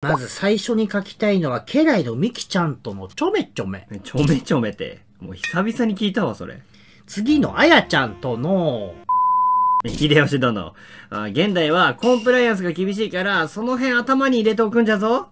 まず最初に書きたいのは、家来のミキちゃんとのちょめちょめ。ちょめちょめって。もう久々に聞いたわ、それ。次のあやちゃんとの、秀吉殿。現代はコンプライアンスが厳しいから、その辺頭に入れておくんじゃぞ。